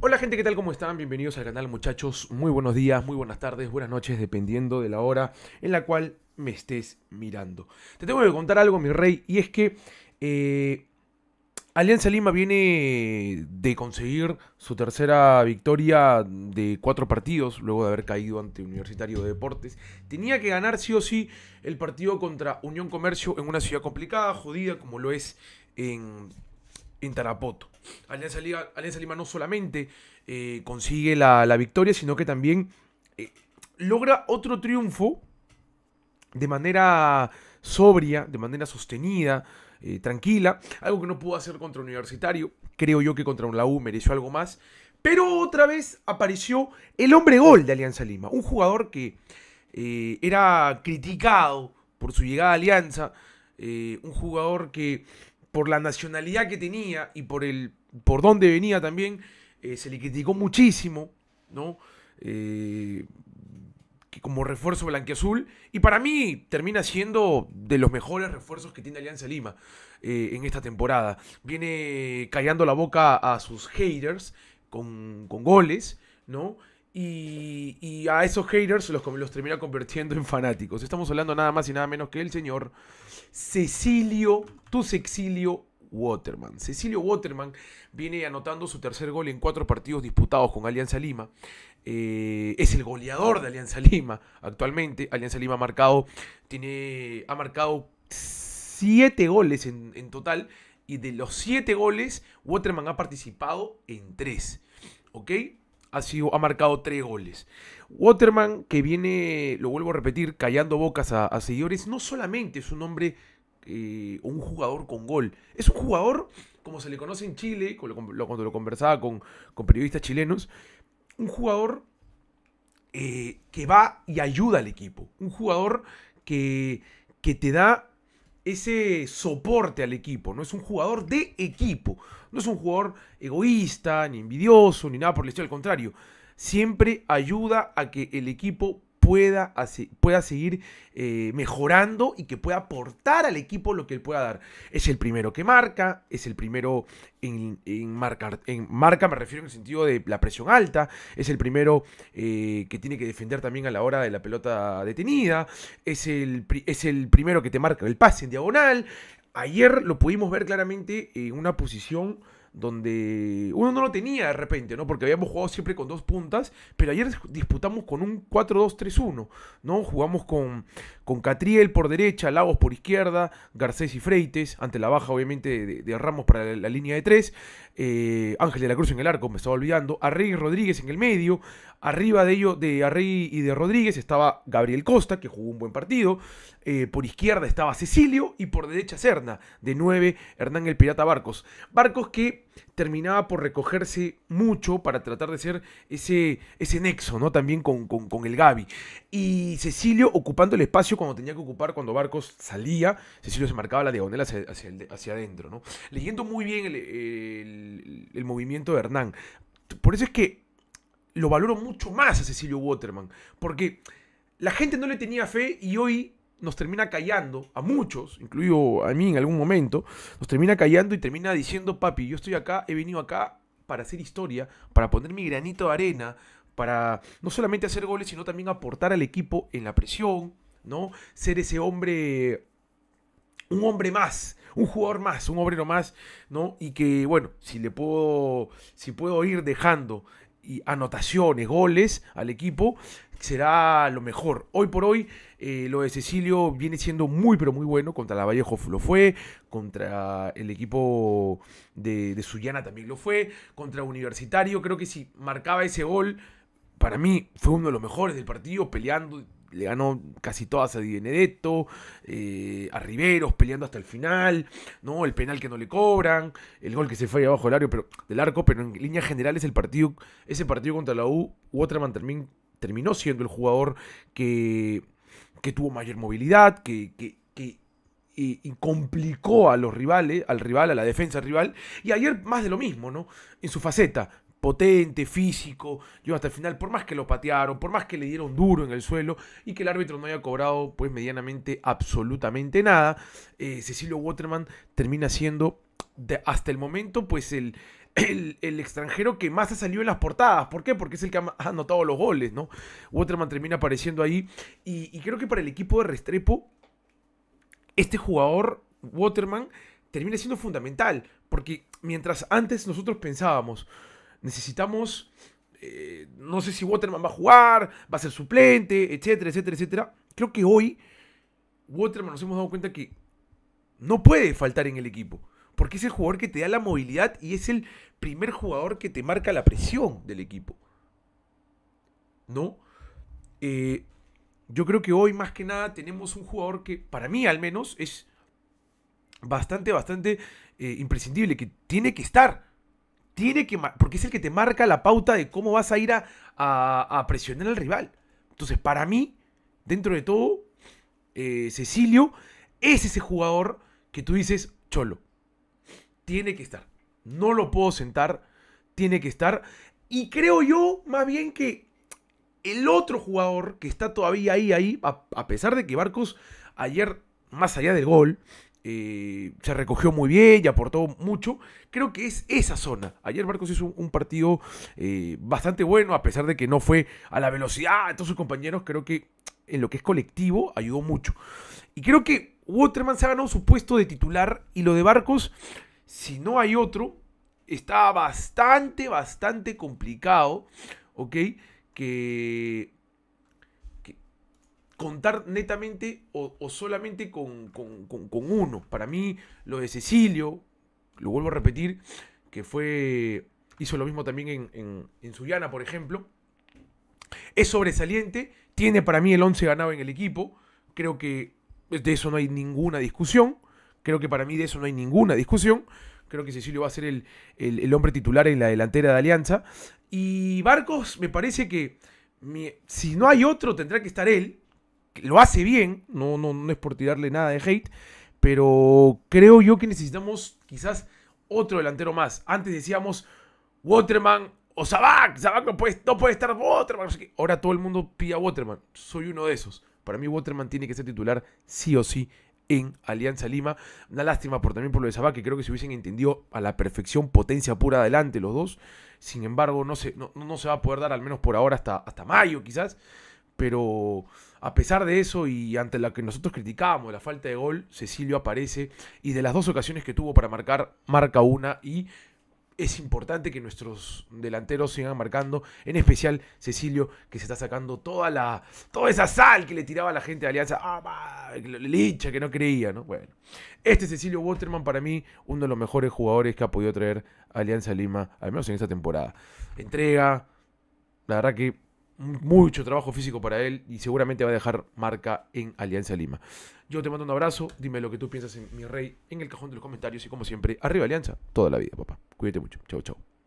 Hola gente, ¿qué tal? ¿Cómo están? Bienvenidos al canal muchachos. Muy buenos días, muy buenas tardes, buenas noches, dependiendo de la hora en la cual me estés mirando. Te tengo que contar algo, mi rey, y es que eh, Alianza Lima viene de conseguir su tercera victoria de cuatro partidos, luego de haber caído ante Universitario de Deportes. Tenía que ganar sí o sí el partido contra Unión Comercio en una ciudad complicada, jodida, como lo es en Tarapoto. Alianza, Lima no solamente eh, consigue la, victoria, sino que también eh, logra otro triunfo de manera sobria, de manera sostenida, eh, tranquila, algo que no pudo hacer contra Universitario, creo yo que contra un la U mereció algo más, pero otra vez apareció el hombre gol de Alianza Lima, un jugador que era criticado por su llegada a Alianza, un jugador que por la nacionalidad que tenía y por el por dónde venía también, eh, se le criticó muchísimo, ¿no? Eh, como refuerzo blanquiazul, y para mí termina siendo de los mejores refuerzos que tiene Alianza Lima eh, en esta temporada. Viene callando la boca a sus haters con, goles, ¿no? Y, a esos haters los, los termina convirtiendo en fanáticos. Estamos hablando nada más y nada menos que el señor Cecilio, tu Cecilio Waterman. Cecilio Waterman viene anotando su tercer gol en cuatro partidos disputados con Alianza Lima. Eh, es el goleador de Alianza Lima actualmente. Alianza Lima ha marcado, tiene, ha marcado siete goles en, total. Y de los siete goles, Waterman ha participado en tres. ¿Ok? Ha, sido, ha marcado tres goles. Waterman, que viene, lo vuelvo a repetir, callando bocas a, a seguidores, no solamente es un hombre o eh, un jugador con gol. Es un jugador, como se le conoce en Chile, cuando lo conversaba con, periodistas chilenos, un jugador eh, que va y ayuda al equipo. Un jugador que, te da ese soporte al equipo, ¿no? Es un jugador de equipo. No es un jugador egoísta, ni envidioso, ni nada por el estilo. Al contrario, siempre ayuda a que el equipo pueda, pueda seguir eh, mejorando y que pueda aportar al equipo lo que él pueda dar. Es el primero que marca, es el primero en, marcar, en marca me refiero en el sentido de la presión alta, es el primero eh, que tiene que defender también a la hora de la pelota detenida, es el, es el primero que te marca el pase en diagonal. Ayer lo pudimos ver claramente en una posición donde uno no lo tenía de repente, ¿no? Porque habíamos jugado siempre con dos puntas, pero ayer disputamos con un 4-2-3-1, ¿no? Jugamos con, con Catriel por derecha, Lagos por izquierda, Garcés y Freites, ante la baja obviamente de, Ramos para la, línea de tres, eh, Ángel de la Cruz en el arco, me estaba olvidando, Arrey y Rodríguez en el medio, arriba de ello de Arrey y de Rodríguez estaba Gabriel Costa, que jugó un buen partido, eh, por izquierda estaba Cecilio y por derecha Cerna. de nueve Hernán el Pirata Barcos. Barcos que terminaba por recogerse mucho para tratar de ser ese, ese nexo, ¿no? También con, con el Gabi. Y Cecilio ocupando el espacio cuando tenía que ocupar, cuando Barcos salía, Cecilio se marcaba la diagonal hacia, adentro, ¿no? Leyendo muy bien el, el movimiento de Hernán. Por eso es que lo valoro mucho más a Cecilio Waterman, porque la gente no le tenía fe y hoy nos termina callando, a muchos, incluido a mí en algún momento, nos termina callando y termina diciendo, papi, yo estoy acá, he venido acá para hacer historia, para poner mi granito de arena, para no solamente hacer goles, sino también aportar al equipo en la presión, ¿no? Ser ese hombre, un hombre más, un jugador más, un obrero más, ¿no? Y que, bueno, si le puedo, si puedo ir dejando y anotaciones, goles al equipo, será lo mejor. Hoy por hoy, eh, lo de Cecilio viene siendo muy, pero muy bueno. Contra la Vallejo lo fue, contra el equipo de, de Sullana también lo fue, contra Universitario, creo que si marcaba ese gol, para mí fue uno de los mejores del partido, peleando le ganó casi todas a Di Benedetto, eh, a Riveros peleando hasta el final, ¿no? El penal que no le cobran, el gol que se fue abajo del arco, pero, del arco, pero en línea general el partido, ese partido contra la U, Waterman terminó siendo el jugador que, tuvo mayor movilidad, que, y, complicó a los rivales, al rival, a la defensa rival, y ayer más de lo mismo, ¿no? En su faceta, potente, físico, yo hasta el final, por más que lo patearon, por más que le dieron duro en el suelo y que el árbitro no haya cobrado pues medianamente absolutamente nada, eh, Cecilio Waterman termina siendo hasta el momento pues el, el, extranjero que más ha salido en las portadas. ¿Por qué? Porque es el que ha anotado los goles, ¿no? Waterman termina apareciendo ahí y, y creo que para el equipo de Restrepo, este jugador, Waterman, termina siendo fundamental, porque mientras antes nosotros pensábamos, necesitamos, eh, no sé si Waterman va a jugar, va a ser suplente, etcétera, etcétera, etcétera. Creo que hoy Waterman nos hemos dado cuenta que no puede faltar en el equipo, porque es el jugador que te da la movilidad y es el primer jugador que te marca la presión del equipo. ¿No? Eh, yo creo que hoy más que nada tenemos un jugador que, para mí al menos, es bastante, bastante eh, imprescindible, que tiene que estar que, porque es el que te marca la pauta de cómo vas a ir a, presionar al rival. Entonces, para mí, dentro de todo, eh, Cecilio es ese jugador que tú dices, cholo, tiene que estar. No lo puedo sentar, tiene que estar. Y creo yo, más bien que el otro jugador que está todavía ahí, ahí, a, a pesar de que Barcos ayer, más allá del gol, eh, se recogió muy bien y aportó mucho. Creo que es esa zona. Ayer Barcos hizo un, partido eh, bastante bueno, a pesar de que no fue a la velocidad de todos sus compañeros. Creo que en lo que es colectivo ayudó mucho. Y creo que Waterman se ha ganado su puesto de titular y lo de Barcos, si no hay otro, está bastante, bastante complicado, ¿ok? Que contar netamente o, solamente con, uno. Para mí, lo de Cecilio, lo vuelvo a repetir, que fue. hizo lo mismo también en, en, por ejemplo. Es sobresaliente, tiene para mí el 11 ganado en el equipo. Creo que de eso no hay ninguna discusión. Creo que para mí de eso no hay ninguna discusión. Creo que Cecilio va a ser el, hombre titular en la delantera de Alianza. Y Barcos, me parece que si no hay otro, tendrá que estar él lo hace bien, no, no, no es por tirarle nada de hate, pero creo yo que necesitamos quizás otro delantero más. Antes decíamos Waterman o Zabak, Zabak no puede, estar Waterman. Ahora todo el mundo pide a Waterman, soy uno de esos. Para mí Waterman tiene que ser titular sí o sí en Alianza Lima. Una lástima por, también por lo de Zabak, que creo que se hubiesen entendido a la perfección, potencia pura adelante los dos. Sin embargo, no se, no, no se va a poder dar, al menos por ahora, hasta, hasta mayo quizás pero a pesar de eso y ante la que nosotros criticábamos, la falta de gol, Cecilio aparece y de las dos ocasiones que tuvo para marcar, marca una y es importante que nuestros delanteros sigan marcando, en especial Cecilio que se está sacando toda la toda esa sal que le tiraba a la gente de Alianza, ah, licha que no creía, ¿no? Bueno, este Cecilio Waterman para mí uno de los mejores jugadores que ha podido traer Alianza Lima, al menos en esta temporada. Entrega, la verdad que mucho trabajo físico para él y seguramente va a dejar marca en Alianza Lima. Yo te mando un abrazo, dime lo que tú piensas en mi rey en el cajón de los comentarios y como siempre, arriba Alianza, toda la vida, papá. Cuídate mucho. chao, chao.